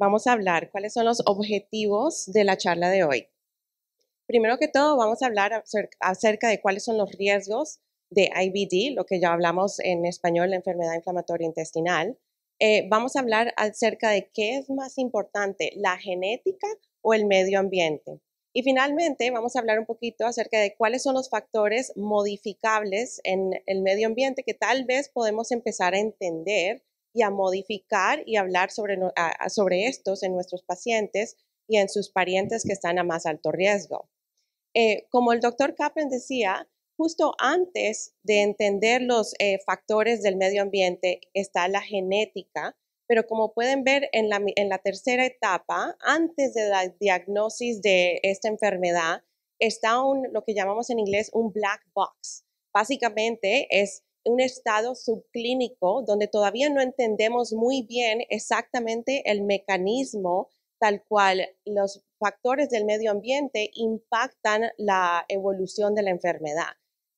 vamos a hablar cuáles son los objetivos de la charla de hoy. Primero que todo, vamos a hablar acerca de cuáles son los riesgos de IBD, lo que ya hablamos en español, la enfermedad inflamatoria intestinal. Eh, vamos a hablar acerca de qué es más importante, la genética o el medio ambiente. Y finalmente, vamos a hablar un poquito acerca de cuáles son los factores modificables en el medio ambiente que tal vez podemos empezar a entender y a modificar y hablar sobre, sobre estos en nuestros pacientes y en sus parientes que están a más alto riesgo. Eh, como el doctor Kaplan decía, justo antes de entender los eh, factores del medio ambiente está la genética, pero como pueden ver en la, en la tercera etapa, antes de la diagnosis de esta enfermedad, está un, lo que llamamos en inglés un black box. Básicamente es un estado subclínico donde todavía no entendemos muy bien exactamente el mecanismo tal cual los factores del medio ambiente impactan la evolución de la enfermedad.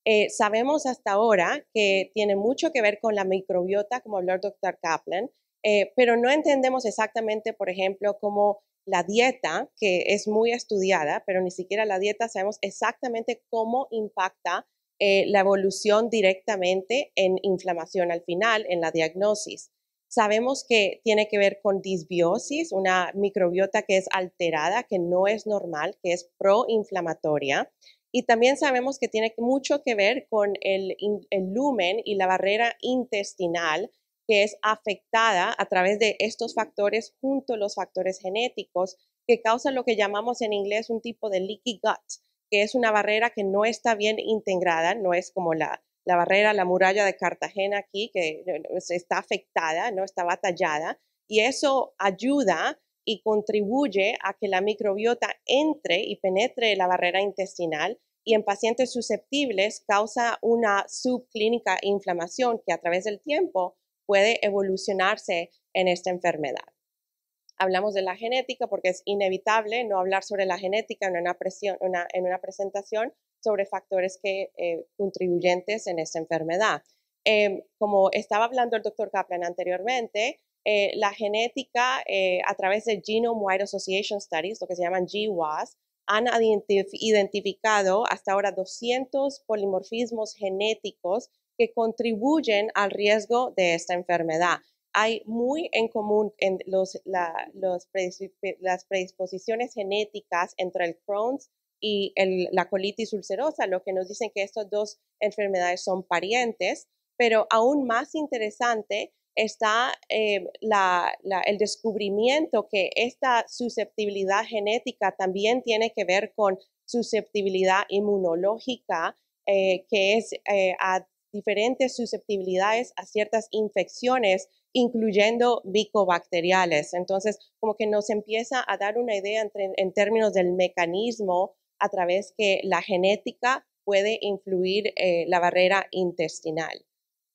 Eh, sabemos hasta ahora que tiene mucho que ver con la microbiota, como habló el doctor Kaplan, eh, pero no entendemos exactamente, por ejemplo, cómo la dieta, que es muy estudiada, pero ni siquiera la dieta sabemos exactamente cómo impacta eh, la evolución directamente en inflamación al final, en la diagnosis. Sabemos que tiene que ver con disbiosis, una microbiota que es alterada, que no es normal, que es proinflamatoria. Y también sabemos que tiene mucho que ver con el, el, lumen y la barrera intestinal que es afectada a través de estos factores junto a los factores genéticos que causan lo que llamamos en inglés un tipo de leaky gut, que es una barrera que no está bien integrada, no es como la, la barrera, la muralla de Cartagena aquí, que eh, está afectada, no está batallada, y eso ayuda y contribuye a que la microbiota entre y penetre la barrera intestinal y en pacientes susceptibles causa una subclínica inflamación que a través del tiempo puede evolucionarse en esta enfermedad hablamos de la genética porque es inevitable no hablar sobre la genética en una, presentación sobre factores que, eh, contribuyentes en esta enfermedad. Em, como estaba hablando el doctor Kaplan anteriormente, eh, la genética eh, a través de Genome-Wide Association Studies, lo que se llaman GWAS, han identificado hasta ahora 200 polimorfismos genéticos que contribuyen al riesgo de esta enfermedad hay muy en común en los, las predisposiciones genéticas entre el Crohn's y la colitis ulcerosa, lo que nos dicen que estas dos enfermedades son parientes, pero aún más interesante está eh, el descubrimiento que esta susceptibilidad genética también tiene que ver con susceptibilidad inmunológica, eh, que es eh, a diferentes susceptibilidades a ciertas infecciones, incluyendo bicobacteriales Entonces, como que nos empieza a dar una idea en términos del mecanismo a través que la genética puede influir eh, la barrera intestinal.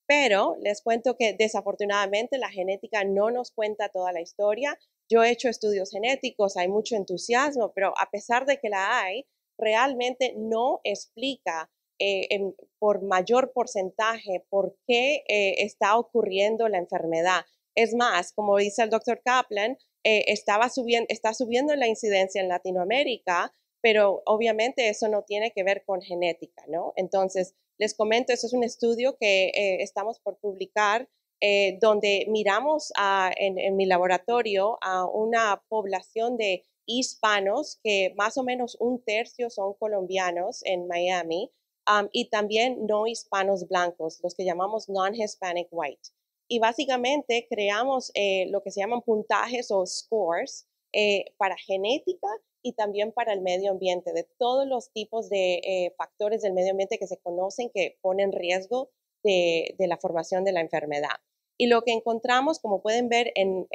Pero les cuento que desafortunadamente la genética no nos cuenta toda la historia. Yo he hecho estudios genéticos, hay mucho entusiasmo, pero a pesar de que la hay, realmente no explica eh, por mayor porcentaje por qué eh, está ocurriendo la enfermedad. Es más, como dice el doctor Kaplan, eh, subiendo, está subiendo la incidencia en Latinoamérica, pero obviamente eso no tiene que ver con genética, ¿no? Entonces, les comento, eso es un estudio que estamos por publicar, donde miramos en mi laboratorio a una población de hispanos, que más o menos un tercio son colombianos en Miami, Um, y también no hispanos blancos, los que llamamos non-Hispanic white. Y básicamente creamos eh, lo que se llaman puntajes o scores eh, para genética y también para el medio ambiente, de todos los tipos de eh, factores del medio ambiente que se conocen que ponen riesgo de, la formación de la enfermedad. Y lo que encontramos, como pueden ver en,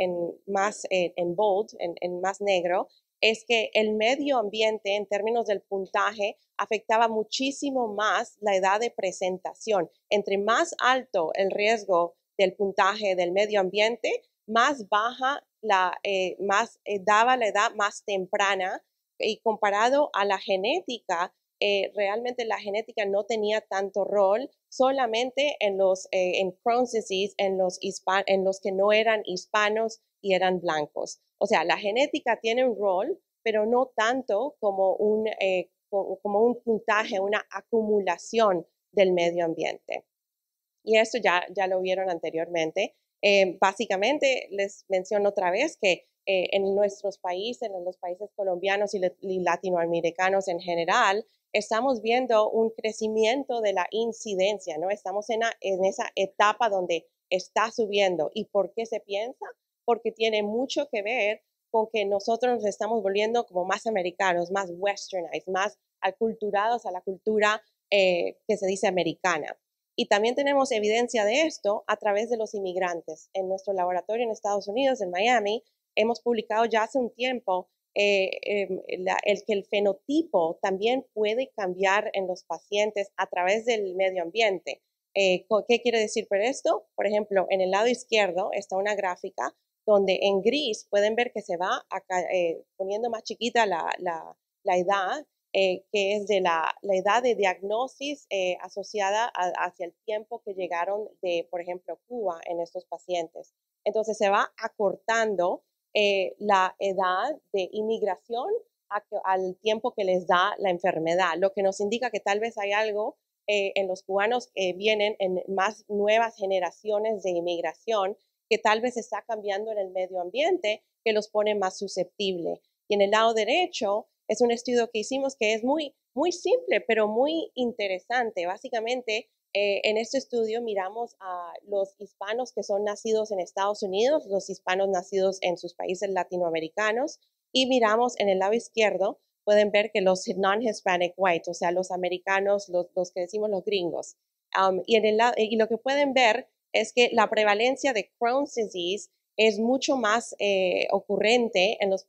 más en, bold, en, más negro, es que el medio ambiente en términos del puntaje afectaba muchísimo más la edad de presentación. Entre más alto el riesgo del puntaje del medio ambiente, más baja la, eh, más eh, daba la edad más temprana y comparado a la genética, eh, realmente la genética no tenía tanto rol solamente en los en Crohn's en los, en los que no eran hispanos y eran blancos. O sea, la genética tiene un rol, pero no tanto como un, eh, como un puntaje, una acumulación del medio ambiente. Y esto ya, ya lo vieron anteriormente. Eh, básicamente, les menciono otra vez que eh, en nuestros países, en los países colombianos y, latinoamericanos en general, estamos viendo un crecimiento de la incidencia, ¿no? Estamos en, en esa etapa donde está subiendo. ¿Y por qué se piensa? porque tiene mucho que ver con que nosotros nos estamos volviendo como más americanos, más westernized, más aculturados a la cultura eh, que se dice americana. Y también tenemos evidencia de esto a través de los inmigrantes. En nuestro laboratorio en Estados Unidos, en Miami, hemos publicado ya hace un tiempo eh, em, el que el fenotipo también puede cambiar en los pacientes a través del medio ambiente. Eh, ¿Qué quiere decir por esto? Por ejemplo, en el lado izquierdo está una gráfica donde en gris pueden ver que se va eh, poniendo más chiquita la, edad, eh, que es de la, edad de diagnosis eh, asociada hacia el tiempo que llegaron de, por ejemplo, Cuba en estos pacientes. Entonces se va acortando la edad de inmigración al tiempo que les da la enfermedad, lo que nos indica que tal vez hay algo en los cubanos que vienen en más nuevas generaciones de inmigración que tal vez está cambiando en el medio ambiente que los pone más susceptible. Y en el lado derecho es un estudio que hicimos que es muy, muy simple, pero muy interesante. Básicamente, eh, en este estudio miramos a los hispanos que son nacidos en Estados Unidos, los hispanos nacidos en sus países latinoamericanos, y miramos en el lado izquierdo, pueden ver que los non-Hispanic whites, o sea, los americanos, los, los, que decimos los gringos. Um, y, en el, y lo que pueden ver es que la prevalencia de Crohn's disease es mucho más eh, ocurrente en los,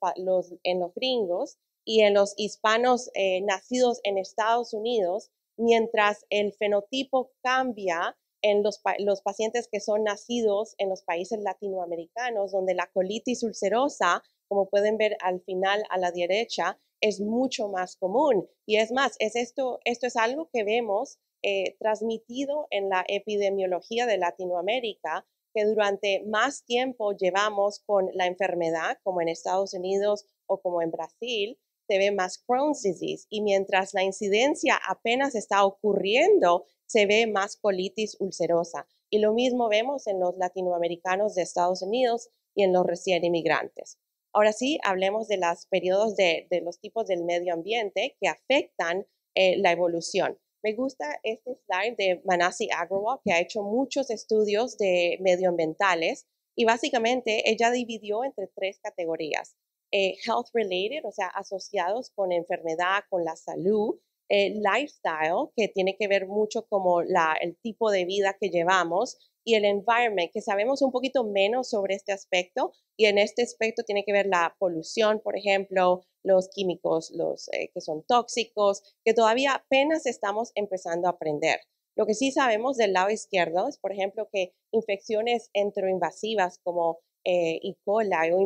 en los gringos y en los hispanos eh, nacidos en Estados Unidos, mientras el fenotipo cambia en los, pacientes que son nacidos en los países latinoamericanos, donde la colitis ulcerosa, como pueden ver al final a la derecha, es mucho más común. Y es más, es esto, esto es algo que vemos eh, transmitido en la epidemiología de Latinoamérica, que durante más tiempo llevamos con la enfermedad, como en Estados Unidos o como en Brasil, se ve más Crohn's disease y mientras la incidencia apenas está ocurriendo, se ve más colitis ulcerosa. Y lo mismo vemos en los latinoamericanos de Estados Unidos y en los recién inmigrantes. Ahora sí, hablemos de los periodos de, los tipos del medio ambiente que afectan eh, la evolución. Me gusta este slide de Manasi Agrawal, que ha hecho muchos estudios de medioambientales y básicamente ella dividió entre tres categorías. Eh, health related, o sea, asociados con enfermedad, con la salud, eh, lifestyle, que tiene que ver mucho como el tipo de vida que llevamos, y el environment, que sabemos un poquito menos sobre este aspecto y en este aspecto tiene que ver la polución, por ejemplo, los químicos los, eh, que son tóxicos, que todavía apenas estamos empezando a aprender. Lo que sí sabemos del lado izquierdo es, por ejemplo, que infecciones enteroinvasivas como eh, E. coli o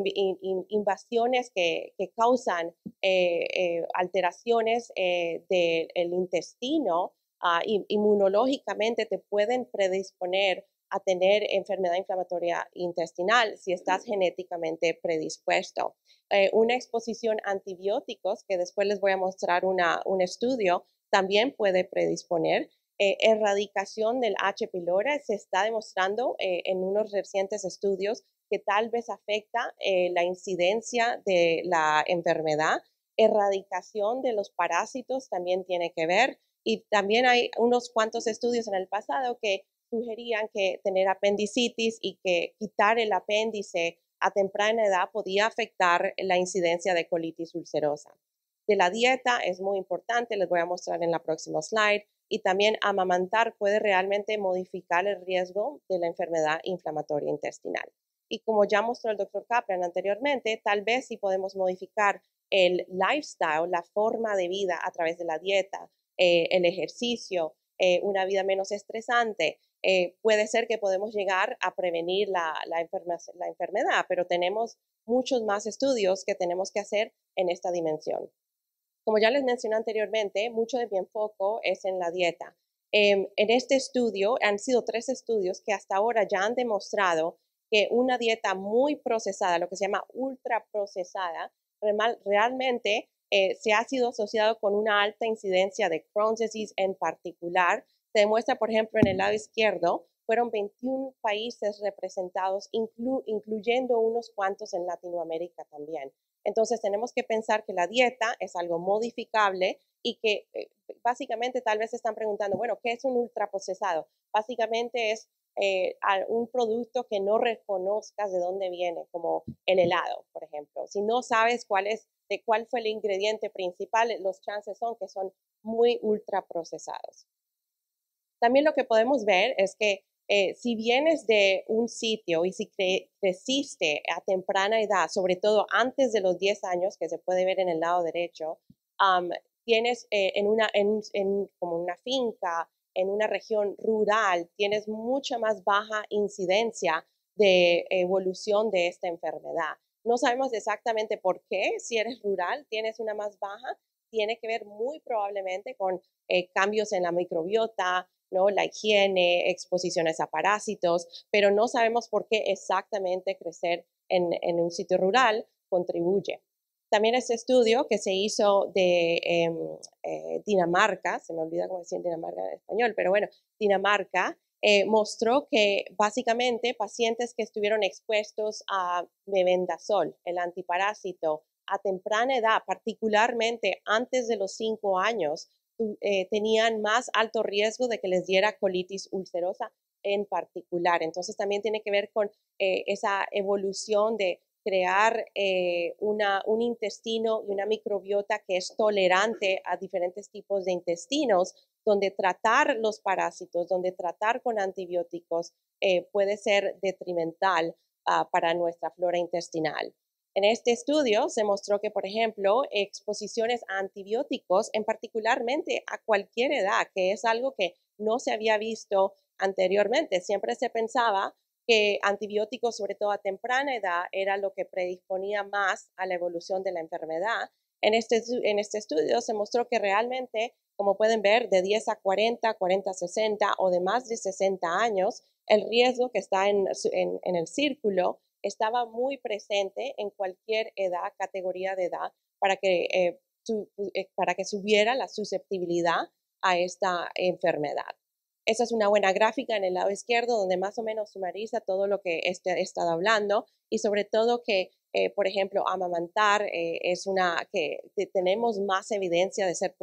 invasiones que, que causan eh, eh, alteraciones del intestino ah, inmunológicamente te pueden predisponer a tener enfermedad inflamatoria intestinal si estás genéticamente predispuesto. Eh, una exposición a antibióticos, que después les voy a mostrar un estudio, también puede predisponer. Eh, erradicación del H. pylori se está demostrando eh, en unos recientes estudios que tal vez afecta la incidencia de la enfermedad. Erradicación de los parásitos también tiene que ver. Y también hay unos cuantos estudios en el pasado que sugerían que tener apendicitis y que quitar el apéndice a temprana edad podía afectar la incidencia de colitis ulcerosa. De la dieta es muy importante, les voy a mostrar en la próxima slide, y también amamantar puede realmente modificar el riesgo de la enfermedad inflamatoria intestinal. Y como ya mostró el doctor Kaplan anteriormente, tal vez si podemos modificar el lifestyle, la forma de vida a través de la dieta, eh, el ejercicio, eh, una vida menos estresante, eh, puede ser que podemos llegar a prevenir la, enfermedad, pero tenemos muchos más estudios que tenemos que hacer en esta dimensión. Como ya les mencioné anteriormente, mucho de mi enfoco es en la dieta. Em, en este estudio han sido tres estudios que hasta ahora ya han demostrado que una dieta muy procesada, lo que se llama ultra procesada, realmente eh, se ha sido asociado con una alta incidencia de Crohn's disease en particular, se demuestra, por ejemplo, en el lado izquierdo, fueron 21 países representados, incluyendo unos cuantos en Latinoamérica también. Entonces tenemos que pensar que la dieta es algo modificable y que eh, básicamente tal vez se están preguntando, bueno, ¿qué es un ultraprocesado? Básicamente es eh, un producto que no reconozcas de dónde viene, como el helado, por ejemplo. Si no sabes cuál es, de cuál fue el ingrediente principal, los chances son que son muy ultraprocesados. También lo que podemos ver es que eh, si vienes de un sitio y si creciste a temprana edad, sobre todo antes de los 10 años, que se puede ver en el lado derecho, tienes eh, en una, como una finca, en una región rural, tienes mucha más baja incidencia de evolución de esta enfermedad. No sabemos exactamente por qué, si eres rural, tienes una más baja, tiene que ver muy probablemente con eh, cambios en la microbiota, ¿no? La higiene, exposiciones a parásitos, pero no sabemos por qué exactamente crecer en, un sitio rural contribuye. También este estudio que se hizo de em, eh, Dinamarca, se me olvida cómo decir Dinamarca en español, pero bueno, Dinamarca eh, mostró que básicamente pacientes que estuvieron expuestos a mebendazol, el antiparásito, a temprana edad, particularmente antes de los 5 años, eh, tenían más alto riesgo de que les diera colitis ulcerosa en particular. Entonces también tiene que ver con eh, esa evolución de crear eh, un intestino y una microbiota que es tolerante a diferentes tipos de intestinos, donde tratar los parásitos, donde tratar con antibióticos puede ser detrimental ah, para nuestra flora intestinal. En este estudio se mostró que, por ejemplo, exposiciones a antibióticos, en particularmente a cualquier edad, que es algo que no se había visto anteriormente. Siempre se pensaba que antibióticos, sobre todo a temprana edad, era lo que predisponía más a la evolución de la enfermedad. En este, este estudio se mostró que realmente, como pueden ver, de 10 a 40, 40 a 60 o de más de 60 años, el riesgo que está en el círculo estaba muy presente en cualquier edad, categoría de edad, eh, pues, eh, para que, subiera la susceptibilidad a esta enfermedad. Esa es una buena gráfica en el lado izquierdo donde más o menos sumariza todo lo que he este estado hablando y sobre todo que, eh, por ejemplo, amamantar es una que tenemos más evidencia de ser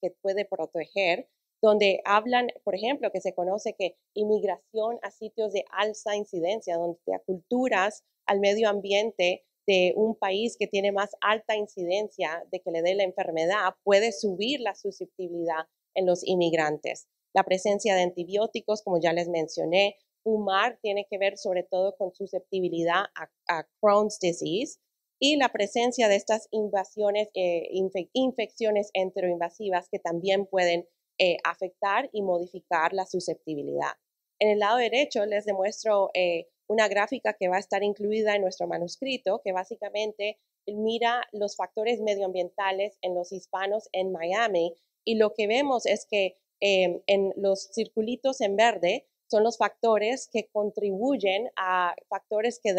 que puede proteger donde hablan, por ejemplo, que se conoce que inmigración a sitios de alta incidencia, donde te aculturas al medio ambiente de un país que tiene más alta incidencia de que le dé la enfermedad, puede subir la susceptibilidad en los inmigrantes. La presencia de antibióticos, como ya les mencioné, fumar tiene que ver sobre todo con susceptibilidad a, Crohn's disease, y la presencia de estas invasiones, eh, infecciones enteroinvasivas que también pueden eh, afectar y modificar la susceptibilidad. En el lado derecho les demuestro eh, una gráfica que va a estar incluida en nuestro manuscrito, que básicamente mira los factores medioambientales en los hispanos en Miami y lo que vemos es que em, en los circulitos en verde son los factores que contribuyen a factores que,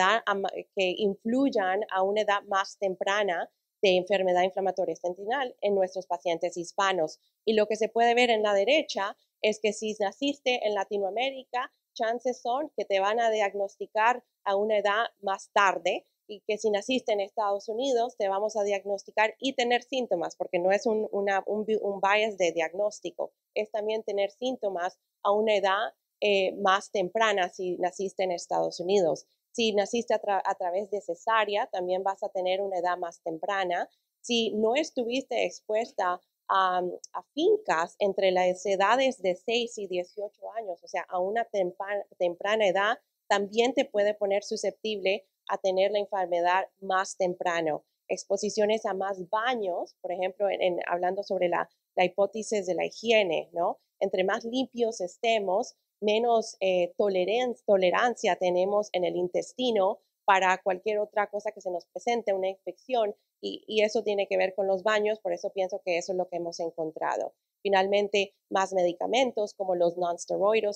que influyan a una edad más temprana de enfermedad inflamatoria intestinal en nuestros pacientes hispanos. Y lo que se puede ver en la derecha es que si naciste en Latinoamérica, chances son que te van a diagnosticar a una edad más tarde y que si naciste en Estados Unidos, te vamos a diagnosticar y tener síntomas, porque no es un, un, bias de diagnóstico, es también tener síntomas a una edad eh, más temprana si naciste en Estados Unidos. Si naciste a, través de cesárea, también vas a tener una edad más temprana. Si no estuviste expuesta a, mm, fincas entre las edades de 6 y 18 años, o sea, a una temprana, edad, también te puede poner susceptible a tener la enfermedad más temprano. Exposiciones a más baños, por ejemplo, hablando sobre la, la hipótesis de la higiene, ¿no? Entre más limpios estemos, menos eh, tolerancia, tenemos en el intestino para cualquier otra cosa que se nos presente, una infección, y, eso tiene que ver con los baños, por eso pienso que eso es lo que hemos encontrado. Finalmente, más medicamentos como los non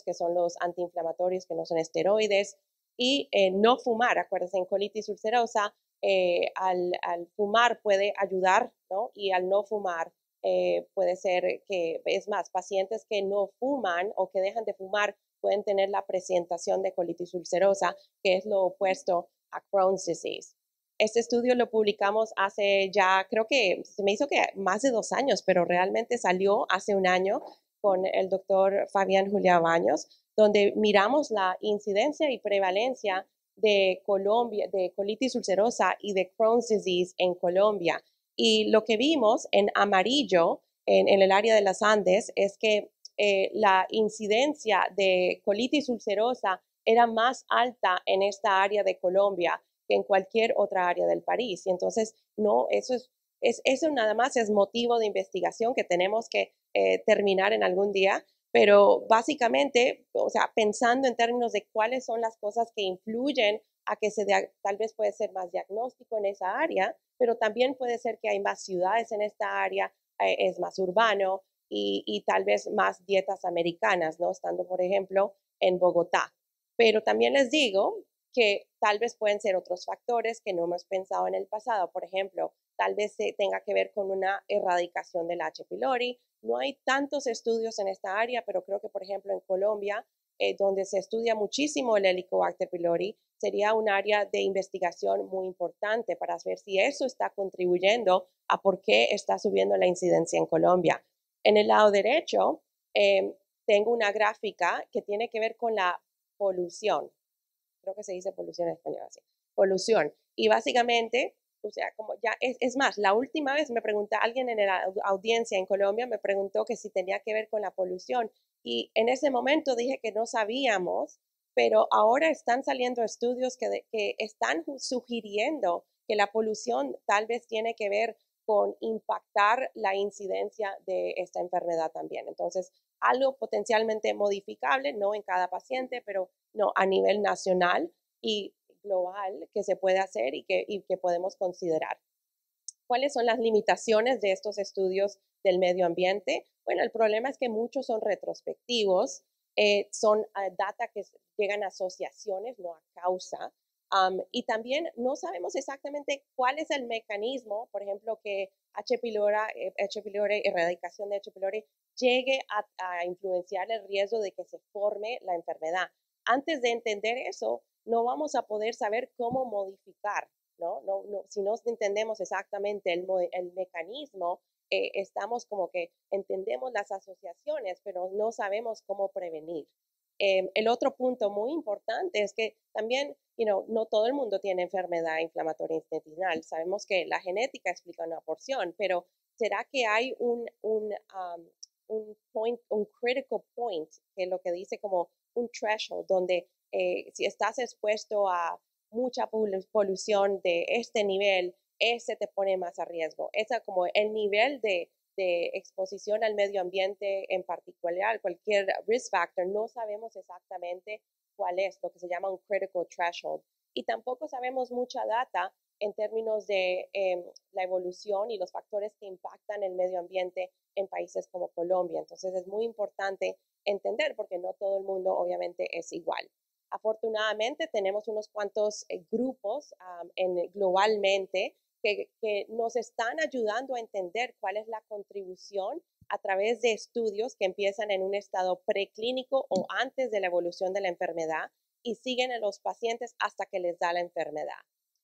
que son los antiinflamatorios que no son esteroides, y eh, no fumar, acuérdense, en colitis ulcerosa, eh, al, al, fumar puede ayudar, ¿no? Y al no fumar eh, puede ser que, es más, pacientes que no fuman o que dejan de fumar pueden tener la presentación de colitis ulcerosa, que es lo opuesto a Crohn's disease. Este estudio lo publicamos hace ya, creo que se me hizo que más de dos años, pero realmente salió hace un año con el doctor Fabián Julia Baños, donde miramos la incidencia y prevalencia de de colitis ulcerosa y de Crohn's disease en Colombia. Y lo que vimos en amarillo en, el área de las Andes es que eh, la incidencia de colitis ulcerosa era más alta en esta área de Colombia que en cualquier otra área del país. Y entonces, no, eso es, eso nada más es motivo de investigación que tenemos que eh, terminar en algún día, pero básicamente, o sea, pensando en términos de cuáles son las cosas que influyen a que se tal vez puede ser más diagnóstico en esa área, pero también puede ser que hay más ciudades en esta área, eh, es más urbano y, y, tal vez más dietas americanas, ¿no? Estando, por ejemplo, en Bogotá. Pero también les digo que tal vez pueden ser otros factores que no hemos pensado en el pasado. Por ejemplo, tal vez tenga que ver con una erradicación del H. pylori. No hay tantos estudios en esta área, pero creo que, por ejemplo, en Colombia eh, donde se estudia muchísimo el Helicobacter pylori, sería un área de investigación muy importante para ver si eso está contribuyendo a por qué está subiendo la incidencia en Colombia. En el lado derecho, em, tengo una gráfica que tiene que ver con la polución. Creo que se dice polución en español así. Polución. Y básicamente o sea, como ya, es, más, la última vez me preguntó alguien en la audiencia en Colombia, me preguntó que si tenía que ver con la polución. Y en ese momento dije que no sabíamos, pero ahora están saliendo estudios que, están sugiriendo que la polución tal vez tiene que ver con impactar la incidencia de esta enfermedad también. Entonces, algo potencialmente modificable, no en cada paciente, pero no a nivel nacional. Y global que se puede hacer y que, podemos considerar. ¿Cuáles son las limitaciones de estos estudios del medio ambiente? Bueno, el problema es que muchos son retrospectivos, eh, son ah, data que llegan a asociaciones, no a causa. y también no sabemos exactamente cuál es el mecanismo, por ejemplo, que H. Eh, pylori, erradicación de H. pylori, llegue a influenciar el riesgo de que se forme la enfermedad. Antes de entender eso, no vamos a poder saber cómo modificar, ¿no? no, no si no entendemos exactamente el, mecanismo, eh, estamos como que entendemos las asociaciones, pero no sabemos cómo prevenir. Em, el otro punto muy importante es que también, no todo el mundo tiene enfermedad inflamatoria intestinal. Sabemos que la genética explica una porción, pero ¿será que hay un, un, un, point, un critical point, que es lo que dice como un threshold, donde eh, si estás expuesto a mucha polución de este nivel, ese te pone más a riesgo. Esa como el nivel de, exposición al medio ambiente en particular, cualquier risk factor, no sabemos exactamente cuál es, lo que se llama un critical threshold. Y tampoco sabemos mucha data en términos de em, la evolución y los factores que impactan el medio ambiente en países como Colombia. Entonces es muy importante entender porque no todo el mundo obviamente es igual. Afortunadamente tenemos unos cuantos eh, grupos en, eh, globalmente que, nos están ayudando a entender cuál es la contribución a través de estudios que empiezan en un estado preclínico o antes de la evolución de la enfermedad y siguen a los pacientes hasta que les da la enfermedad.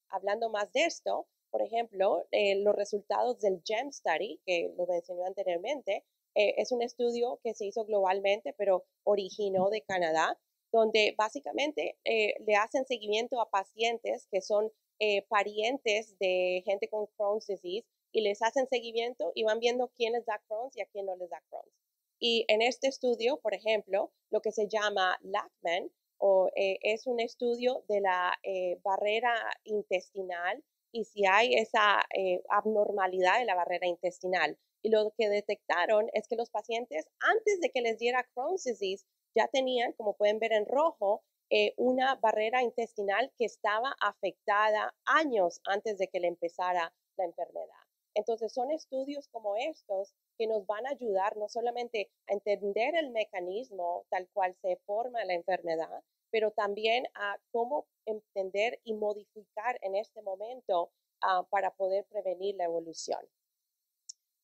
Hablando más de esto, por ejemplo, eh, los resultados del GEM Study, que lo mencioné anteriormente, es un estudio que se hizo globalmente, pero originó de Canadá, donde básicamente eh, le hacen seguimiento a pacientes que son eh, parientes de gente con Crohn's disease y les hacen seguimiento y van viendo quién les da Crohn's y a quién no les da Crohn's. Y en este estudio, por ejemplo, lo que se llama LACMAN o, eh, es un estudio de la barrera intestinal y si hay esa abnormalidad de la barrera intestinal. Y lo que detectaron es que los pacientes, antes de que les diera Crohn's disease, ya tenían, como pueden ver en rojo, eh, una barrera intestinal que estaba afectada años antes de que le empezara la enfermedad. Entonces son estudios como estos que nos van a ayudar no solamente a entender el mecanismo tal cual se forma la enfermedad, pero también a cómo entender y modificar en este momento ah, para poder prevenir la evolución.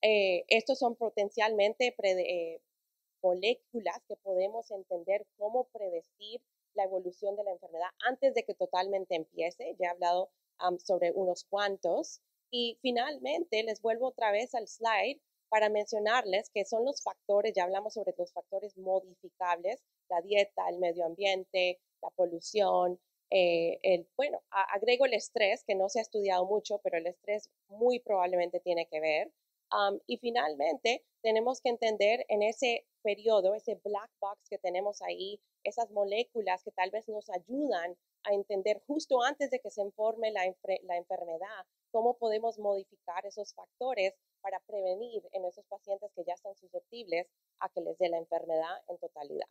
Eh, estos son potencialmente eh, moléculas que podemos entender cómo predecir la evolución de la enfermedad antes de que totalmente empiece. Ya he hablado sobre unos cuantos. Y finalmente, les vuelvo otra vez al slide para mencionarles que son los factores, ya hablamos sobre los factores modificables, la dieta, el medio ambiente, la polución, eh, el, bueno, agrego el estrés, que no se ha estudiado mucho, pero el estrés muy probablemente tiene que ver. y finalmente, tenemos que entender en ese periodo, ese black box que tenemos ahí, esas moléculas que tal vez nos ayudan a entender justo antes de que se informe la, la enfermedad, cómo podemos modificar esos factores para prevenir en esos pacientes que ya están susceptibles a que les dé la enfermedad en totalidad.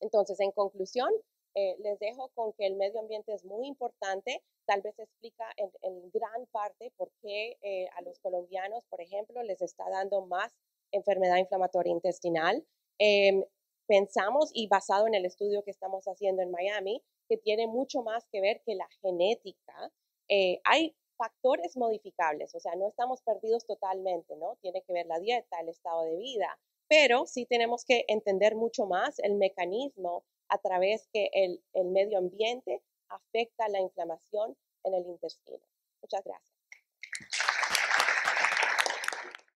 Entonces, en conclusión, eh, les dejo con que el medio ambiente es muy importante. Tal vez explica en, gran parte por qué eh, a los colombianos, por ejemplo, les está dando más enfermedad inflamatoria intestinal. Em, pensamos, y basado en el estudio que estamos haciendo en Miami, que tiene mucho más que ver que la genética. Eh, hay factores modificables, o sea, no estamos perdidos totalmente, ¿no? Tiene que ver la dieta, el estado de vida, pero sí tenemos que entender mucho más el mecanismo a través que el, el medio ambiente afecta la inflamación en el intestino. Muchas gracias.